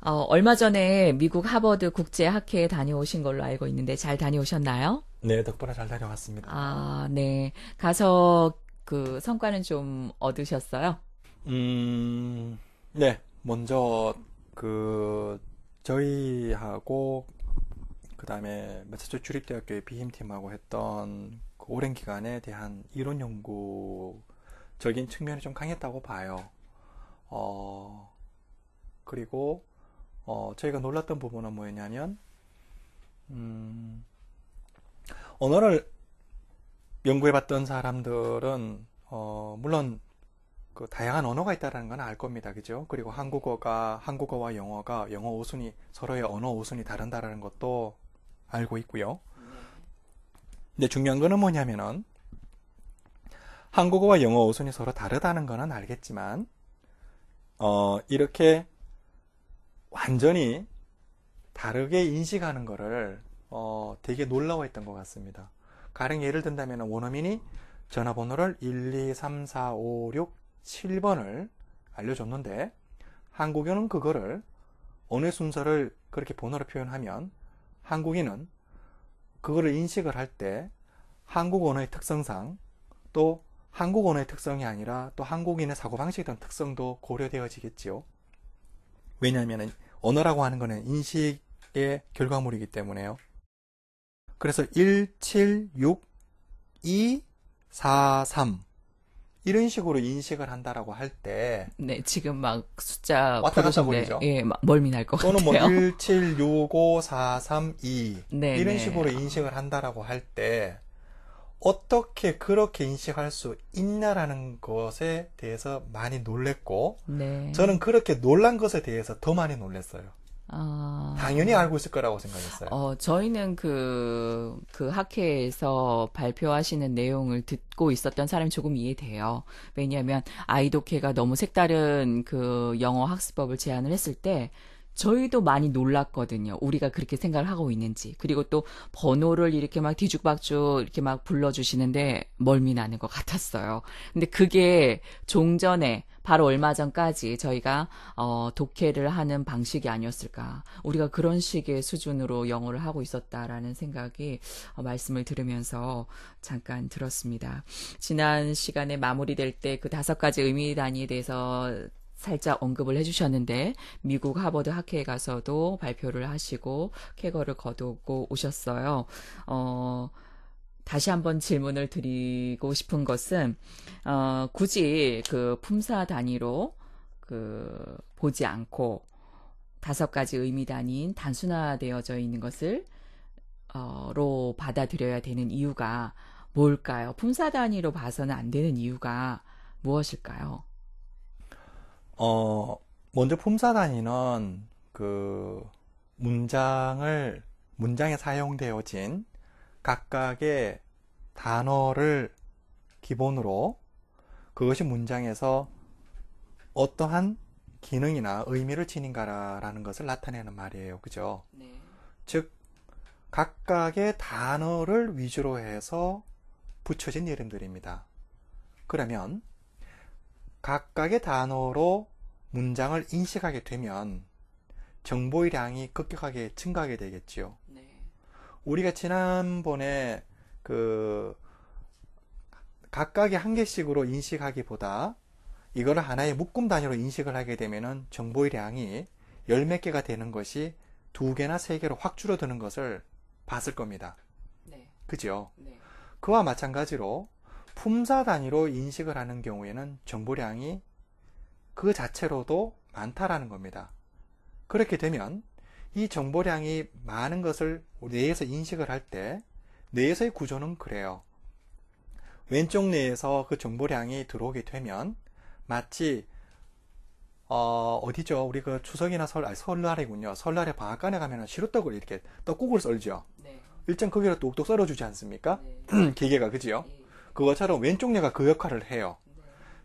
어, 얼마 전에 미국 하버드 국제 학회에 다녀오신 걸로 알고 있는데 잘 다녀오셨나요? 네, 덕분에 잘 다녀왔습니다. 아, 네. 가서 그 성과는 좀 얻으셨어요? 음, 네. 먼저 그 저희하고 그다음에 매사초 출입대학교의 비힘팀하고 했던 그 오랜 기간에 대한 이론 연구적인 측면이 좀 강했다고 봐요. 어, 그리고 어, 저희가 놀랐던 부분은 뭐였냐면 음, 언어를 연구해봤던 사람들은 어, 물론 그 다양한 언어가 있다는 건 알 겁니다. 그죠? 그리고 한국어가 한국어와 영어가 영어 5순이 서로의 언어 오순이 다른다라는 것도 알고 있고요. 근데 중요한 거는 뭐냐면은 한국어와 영어 오순이 서로 다르다는 거는 알겠지만 어, 이렇게 완전히 다르게 인식하는 거를 어, 되게 놀라워했던 것 같습니다. 가령 예를 든다면 원어민이 전화번호를 1, 2, 3, 4, 5, 6, 7번을 알려줬는데 한국인은 그거를 어느 순서를 그렇게 번호로 표현하면 한국인은 그거를 인식을 할 때 한국 언어의 특성상 또 한국 언어의 특성이 아니라 또 한국인의 사고방식에 대 특성도 고려되어지겠지요. 왜냐하면 언어라고 하는 것은 인식의 결과물이기 때문에요. 그래서 1, 7, 6, 2, 4, 3 이런 식으로 인식을 한다라고 할 때, 네 지금 막 숫자 왔다 갔다 거리죠. 예, 막 멀미 날 것 같아요. 또는 뭐 1, 7, 6, 5, 4, 3, 2 네, 이런 네. 식으로 인식을 한다라고 할 때, 어떻게 그렇게 인식할 수 있나라는 것에 대해서 많이 놀랬고 네. 저는 그렇게 놀란 것에 대해서 더 많이 놀랐어요. 아... 당연히 알고 있을 거라고 생각했어요. 어, 저희는 그, 그 학회에서 발표하시는 내용을 듣고 있었던 사람이 조금 이해돼요. 왜냐하면 아이독회가 너무 색다른 그 영어 학습법을 제안을 했을 때 저희도 많이 놀랐거든요. 우리가 그렇게 생각을 하고 있는지. 그리고 또 번호를 이렇게 막 뒤죽박죽 이렇게 막 불러주시는데 멀미 나는 것 같았어요. 근데 그게 종전에 바로 얼마 전까지 저희가 어, 독해를 하는 방식이 아니었을까. 우리가 그런 식의 수준으로 영어를 하고 있었다라는 생각이 어, 말씀을 들으면서 잠깐 들었습니다. 지난 시간에 마무리될 때 그 다섯 가지 의미 단위에 대해서 살짝 언급을 해주셨는데 미국 하버드 학회에 가서도 발표를 하시고 쾌거를 거두고 오셨어요. 어, 다시 한번 질문을 드리고 싶은 것은 어, 굳이 그 품사 단위로 그 보지 않고 다섯 가지 의미 단위인 단순화되어져 있는 것을 어로 받아들여야 되는 이유가 뭘까요? 품사 단위로 봐서는 안 되는 이유가 무엇일까요? 어, 먼저 품사 단위는그 문장을 문장에 사용되어진 각각의 단어를 기본으로 그것이 문장에서 어떠한 기능이나 의미를 지닌가라는 것을 나타내는 말이에요. 그죠? 네. 즉, 각각의 단어를 위주로 해서 붙여진 이름들입니다. 그러면 각각의 단어로 문장을 인식하게 되면 정보의 량이 급격하게 증가하게 되겠지요. 네. 우리가 지난번에 그 각각의 한 개씩으로 인식하기보다 이거를 하나의 묶음 단위로 인식을 하게 되면은 정보의 량이 열 몇 개가 되는 것이 두 개나 세 개로 확 줄어드는 것을 봤을 겁니다. 네. 그죠? 네. 그와 마찬가지로 품사 단위로 인식을 하는 경우에는 정보량이 그 자체로도 많다라는 겁니다. 그렇게 되면 이 정보량이 많은 것을 뇌에서 인식을 할 때 뇌에서의 구조는 그래요. 왼쪽 뇌에서 그 정보량이 들어오게 되면 마치 어, 어디죠? 우리 그 추석이나 설, 아니, 설날이군요. 설날에 방앗간에 가면 시루떡을 이렇게 떡국을 썰죠. 네. 일정 크기로 똑똑 썰어주지 않습니까? 네. 기계가, 그지요? 네. 그것처럼 왼쪽 뇌가 그 역할을 해요.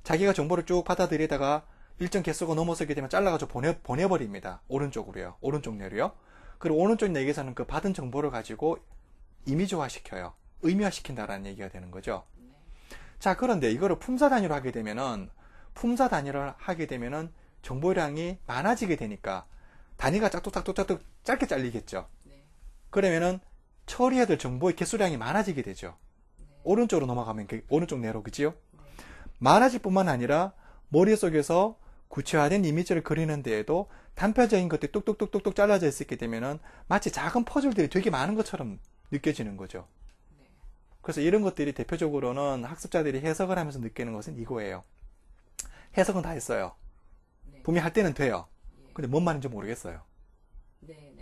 자기가 정보를 쭉 받아들이다가 일정 개수가 넘어서게 되면 잘라가지고 보내, 보내버립니다. 오른쪽으로요. 오른쪽 뇌로요. 그리고 오른쪽 뇌에서는 그 받은 정보를 가지고 이미지화 시켜요. 의미화 시킨다라는 얘기가 되는 거죠. 자, 그런데 이거를 품사 단위로 하게 되면은 품사 단위를 하게 되면은 정보량이 많아지게 되니까 단위가 짝뚝짝뚝짝뚝 짧게 잘리겠죠. 네. 그러면은 처리해야 될 정보의 개수량이 많아지게 되죠. 오른쪽으로 넘어가면 그 오른쪽 내로 그지요? 만화질 뿐만 아니라 머릿속에서 구체화된 이미지를 그리는 데에도 단편적인 것들이 뚝뚝뚝뚝뚝 잘라져 있기 때문에 마치 작은 퍼즐들이 되게 많은 것처럼 느껴지는 거죠. 그래서 이런 것들이 대표적으로는 학습자들이 해석을 하면서 느끼는 것은 이거예요. 해석은 다 했어요. 네. 분명히 할 때는 돼요. 예. 근데 뭔 말인지 모르겠어요. 네.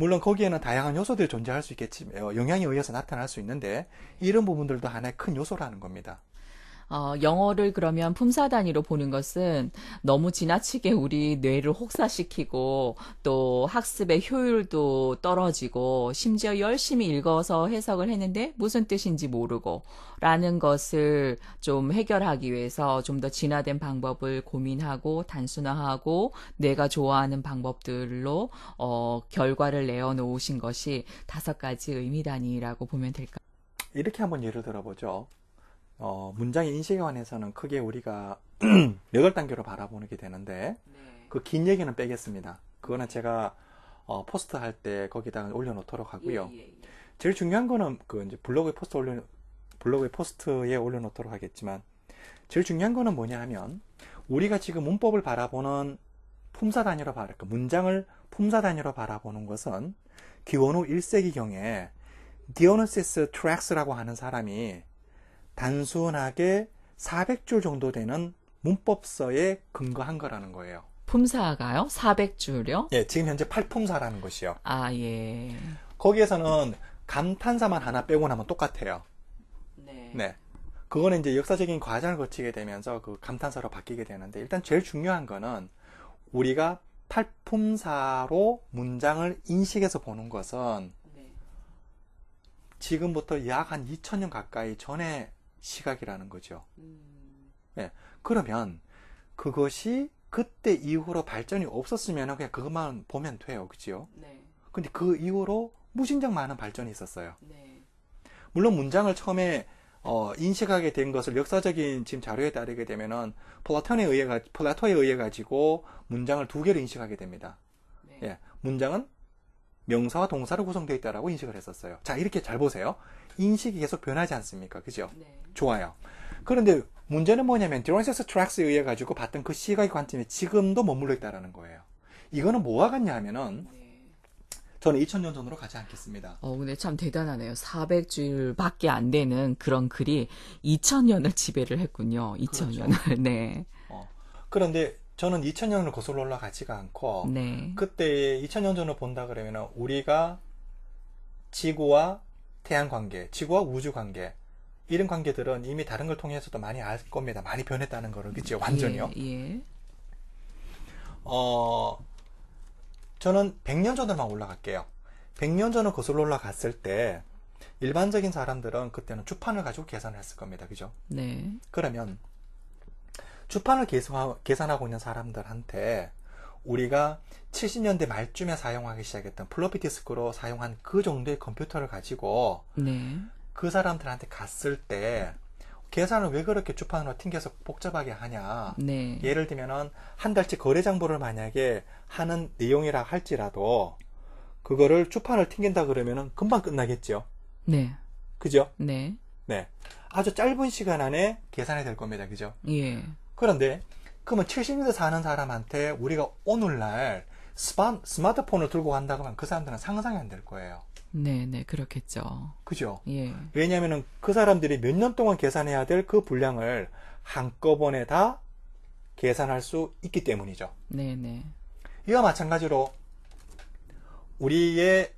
물론 거기에는 다양한 요소들이 존재할 수 있겠지, 영향에 의해서 나타날 수 있는데, 이런 부분들도 하나의 큰 요소라는 겁니다. 어, 영어를 그러면 품사 단위로 보는 것은 너무 지나치게 우리 뇌를 혹사시키고 또 학습의 효율도 떨어지고 심지어 열심히 읽어서 해석을 했는데 무슨 뜻인지 모르고 라는 것을 좀 해결하기 위해서 좀 더 진화된 방법을 고민하고 단순화하고 내가 좋아하는 방법들로 어, 결과를 내어놓으신 것이 다섯 가지 의미 단위라고 보면 될까? 이렇게 한번 예를 들어보죠. 어, 문장의 인식에 관해서는 크게 우리가 여덟 단계로 바라보게 는 되는데 네. 그긴 얘기는 빼겠습니다. 그거는 제가 어, 포스트 할 때 거기다가 올려놓도록 하고요. 예, 예, 예. 제일 중요한 거는 그 이제 블로그에 포스트 올려 블로그에 포스트에 올려놓도록 하겠지만 제일 중요한 거는 뭐냐 하면 우리가 지금 문법을 바라보는 품사 단위로 바라 까 그러니까 문장을 품사 단위로 바라보는 것은 기원후 1세기경에 디오노시스 트랙스라고 하는 사람이 단순하게 400줄 정도 되는 문법서에 근거한 거라는 거예요. 품사가요? 400줄요? 예, 지금 현재 팔품사라는 것이요. 아, 예. 거기에서는 감탄사만 하나 빼고 나면 똑같아요. 네. 네. 그거는 이제 역사적인 과정을 거치게 되면서 그 감탄사로 바뀌게 되는데 일단 제일 중요한 거는 우리가 팔품사로 문장을 인식해서 보는 것은 네. 지금부터 약 한 2000년 가까이 전에 시각이라는 거죠. 음. 예. 그러면 그것이 그때 이후로 발전이 없었으면 그냥 그것만 보면 돼요. 그죠? 네. 근데 그 이후로 무진장 많은 발전이 있었어요. 네. 물론 문장을 처음에 어, 인식하게 된 것을 역사적인 지금 자료에 따르게 되면은 플라톤에 의해 가, 플라토에 의해 가지고 문장을 두 개로 인식하게 됩니다. 네. 예. 문장은 명사와 동사로 구성되어 있다라고 인식을 했었어요. 자, 이렇게 잘 보세요. 인식이 계속 변하지 않습니까? 그죠? 네. 좋아요. 그런데 문제는 뭐냐면 드론세스 트랙스에 의해 가지고 봤던 그 시각의 관점에 지금도 머물러 있다라는 거예요. 이거는 뭐와 같냐 하면은 네. 저는 2000년 전으로 가지 않겠습니다. 어, 근데 참 대단하네요. 4 0 0주일밖에안 되는 그런 글이 2000년을 지배를 했군요. 2000년을. 그렇죠. 네. 어, 그런데 저는 2000년을 거슬러 올라가지가 않고 네. 그때 2000년 전을 본다 그러면 은 우리가 지구와 태양 관계, 지구와 우주 관계 이런 관계들은 이미 다른 걸 통해서도 많이 알 겁니다. 많이 변했다는 거를 그죠 예, 완전히요. 예, 예. 어 저는 100년 전으로만 올라갈게요. 100년 전을 거슬러 올라갔을 때 일반적인 사람들은 그때는 주판을 가지고 계산을 했을 겁니다. 그죠? 네. 그러면 주판을 계산하고 있는 사람들한테 우리가 70년대 말쯤에 사용하기 시작했던 플로피 디스크로 사용한 그 정도의 컴퓨터를 가지고 네. 그 사람들한테 갔을 때 계산을 왜 그렇게 주판으로 튕겨서 복잡하게 하냐. 네. 예를 들면은 한 달치 거래 장부를 만약에 하는 내용이라 할지라도 그거를 주판을 튕긴다 그러면은 금방 끝나겠죠. 네. 그죠? 네. 네. 아주 짧은 시간 안에 계산이 될 겁니다. 그죠? 예. 그런데 그러면 70년대 사는 사람한테 우리가 오늘날 스마, 트폰을 들고 간다 그러면 그 사람들은 상상이 안 될 거예요. 네, 네, 그렇겠죠. 그죠? 예. 왜냐면은 그 사람들이 몇 년 동안 계산해야 될 그 분량을 한꺼번에 다 계산할 수 있기 때문이죠. 네, 네. 이와 마찬가지로 우리의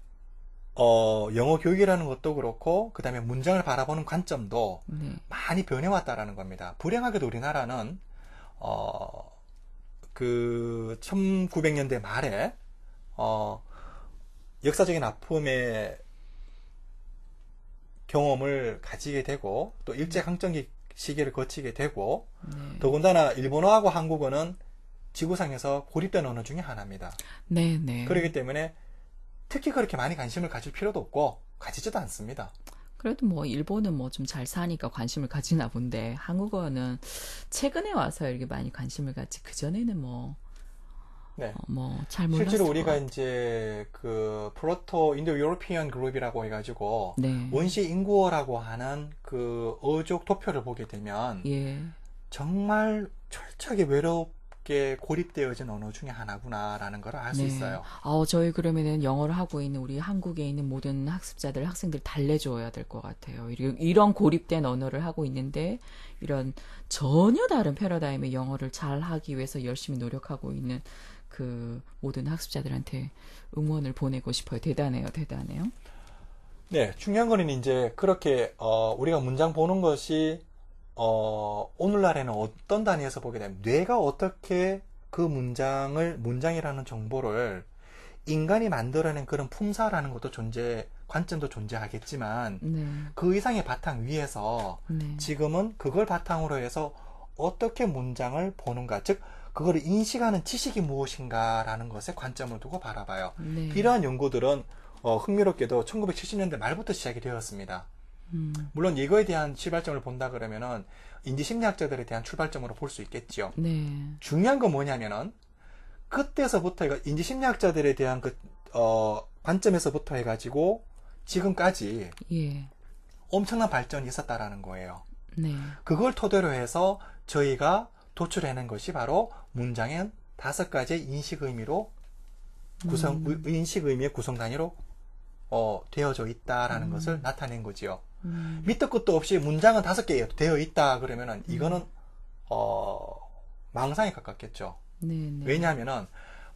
어, 영어 교육이라는 것도 그렇고 그다음에 문장을 바라보는 관점도 네. 많이 변해왔다라는 겁니다. 불행하게도 우리나라는 어, 그 1900년대 말에 어, 역사적인 아픔의 경험을 가지게 되고 또 일제 강점기 시기를 거치게 되고 네. 더군다나 일본어하고 한국어는 지구상에서 고립된 언어 중의 하나입니다. 네, 네. 그렇기 때문에 특히 그렇게 많이 관심을 가질 필요도 없고 가지지도 않습니다. 그래도 뭐 일본은 뭐 좀 잘 사니까 관심을 가지나 본데 한국어는 최근에 와서 이렇게 많이 관심을 갖지 그 전에는 뭐 네. 어, 뭐잘 몰랐 실제로 우리가 이제 그 프로토 인도 유로피언 그룹이라고 해가지고 네. 원시 인구어라고 하는 그 어족 토표를 보게 되면 예. 정말 철저하게 외롭 밖게 고립되어진 언어 중에 하나구나라는 걸 알수 네. 있어요. 어, 저희 그러면은 영어를 하고 있는 우리 한국에 있는 모든 학습자들, 학생들 달래줘야 될 것 같아요. 이런 고립된 언어를 하고 있는데 이런 전혀 다른 패러다임의 영어를 잘 하기 위해서 열심히 노력하고 있는 그 모든 학습자들한테 응원을 보내고 싶어요. 대단해요, 대단해요. 네, 중요한 거는 이제 그렇게 어, 우리가 문장 보는 것이 어, 오늘날에는 어떤 단위에서 보게 되면 뇌가 어떻게 그 문장을 문장이라는 정보를 인간이 만들어낸 그런 품사라는 것도 존재 관점도 존재하겠지만 네. 그 이상의 바탕 위에서 네. 지금은 그걸 바탕으로 해서 어떻게 문장을 보는가 즉 그거를 인식하는 지식이 무엇인가라는 것에 관점을 두고 바라봐요. 네. 이러한 연구들은 어, 흥미롭게도 1970년대 말부터 시작이 되었습니다. 음. 물론 이거에 대한 출발점을 본다 그러면은 인지 심리학자들에 대한 출발점으로 볼 수있겠죠 네. 중요한 건 뭐냐면은 그때서부터 해가 인지 심리학자들에 대한 그 어, 관점에서부터 해가지고 지금까지 예. 엄청난 발전이 있었다라는 거예요. 네. 그걸 토대로 해서 저희가 도출해낸 것이 바로 문장의 다섯 가지의 인식 의미로 구성 음. 인식 의미의 구성 단위로 어, 되어져 있다라는 음. 것을 나타낸 거지요. 음. 밑도끝도 없이 문장은 다섯 개 되어 있다 그러면은 음. 이거는 어 망상에 가깝겠죠. 네네. 네. 왜냐하면은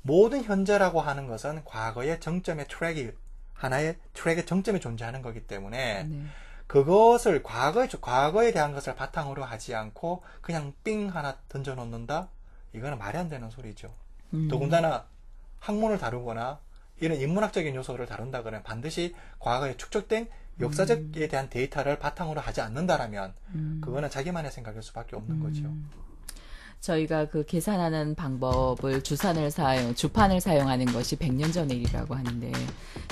모든 현재라고 하는 것은 과거의 정점의 트랙이 하나의 트랙의 정점에 존재하는 거기 때문에 네. 그것을 과거에 과거에 대한 것을 바탕으로 하지 않고 그냥 삥 하나 던져 놓는다 이거는 말이 안 되는 소리죠. 음. 더군다나 학문을 다루거나 이런 인문학적인 요소를 다룬다 그러면 반드시 과거에 축적된 역사적에 대한 데이터를 바탕으로 하지 않는다라면 음. 그거는 자기만의 생각일 수밖에 없는 음. 거죠. 저희가 그 계산하는 방법을 주산을 사용, 주판을 사용하는 것이 100년 전의 일이라고 하는데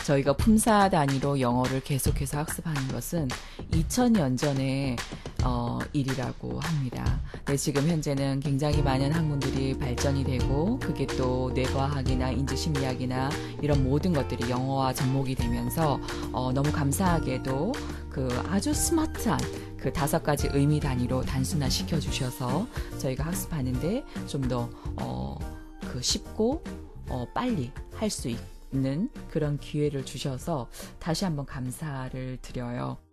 저희가 품사 단위로 영어를 계속해서 학습하는 것은 2000년 전의 어, 일이라고 합니다. 네, 지금 현재는 굉장히 많은 학문들이 발전이 되고 그게 또 뇌과학이나 인지심리학이나 이런 모든 것들이 영어와 접목이 되면서 어, 너무 감사하게도 그 아주 스마트한 그 다섯 가지 의미 단위로 단순화 시켜주셔서 저희가 학습하는데 좀 더 어, 그 쉽고 어, 빨리 할 수 있는 그런 기회를 주셔서 다시 한번 감사를 드려요.